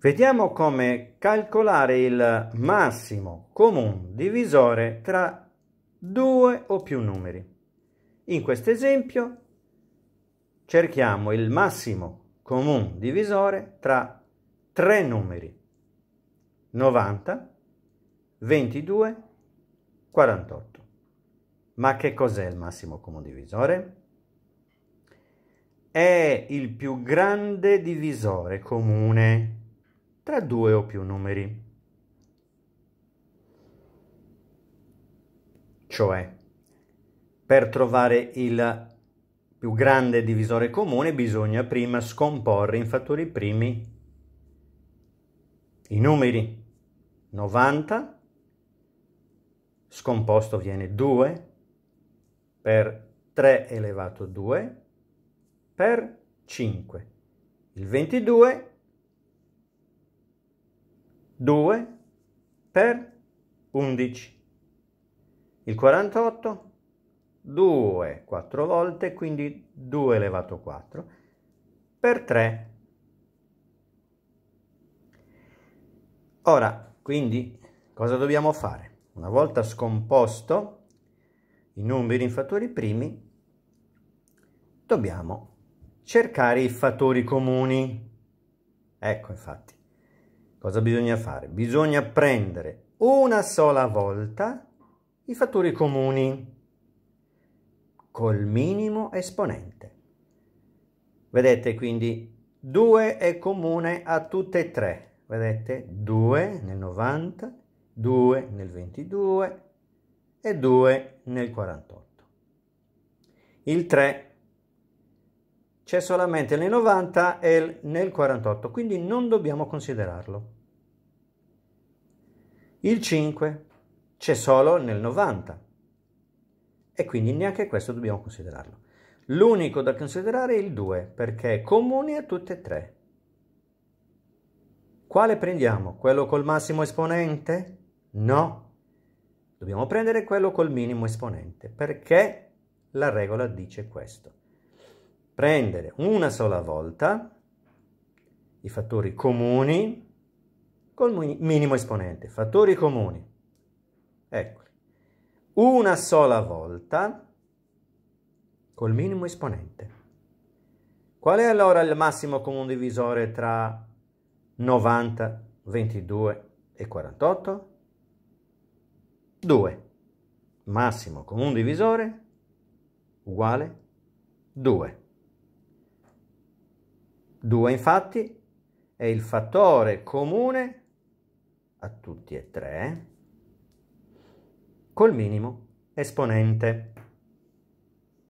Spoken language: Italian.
Vediamo come calcolare il massimo comune divisore tra due o più numeri. In questo esempio cerchiamo il massimo comune divisore tra tre numeri 90, 22, 48. Ma che cos'è il massimo comune divisore? È il più grande divisore comune tra due o più numeri. Cioè, per trovare il più grande divisore comune bisogna prima scomporre in fattori primi i numeri 90 scomposto viene 2 per 3 elevato 2 per 5 il 22 2 per 11. Il 48, 2 4 volte, quindi 2 elevato 4, per 3. Ora, quindi, cosa dobbiamo fare? Una volta scomposto i numeri in fattori primi, dobbiamo cercare i fattori comuni. Ecco, infatti. Cosa bisogna fare? Bisogna prendere una sola volta i fattori comuni col minimo esponente. Vedete quindi 2 è comune a tutte e tre. Vedete 2 nel 90, 2 nel 22 e 2 nel 48. Il 3 c'è solamente nel 90 e nel 48, quindi non dobbiamo considerarlo. Il 5 c'è solo nel 90 e quindi neanche questo dobbiamo considerarlo. L'unico da considerare è il 2 perché è comune a tutte e tre. Quale prendiamo? Quello col massimo esponente? No, dobbiamo prendere quello col minimo esponente perché la regola dice questo prendere una sola volta i fattori comuni col minimo esponente. Fattori comuni. Eccoli. Una sola volta col minimo esponente. Qual è allora il massimo comune divisore tra 90, 22 e 48? 2. Massimo comune divisore uguale 2. 2 infatti è il fattore comune a tutti e tre col minimo esponente.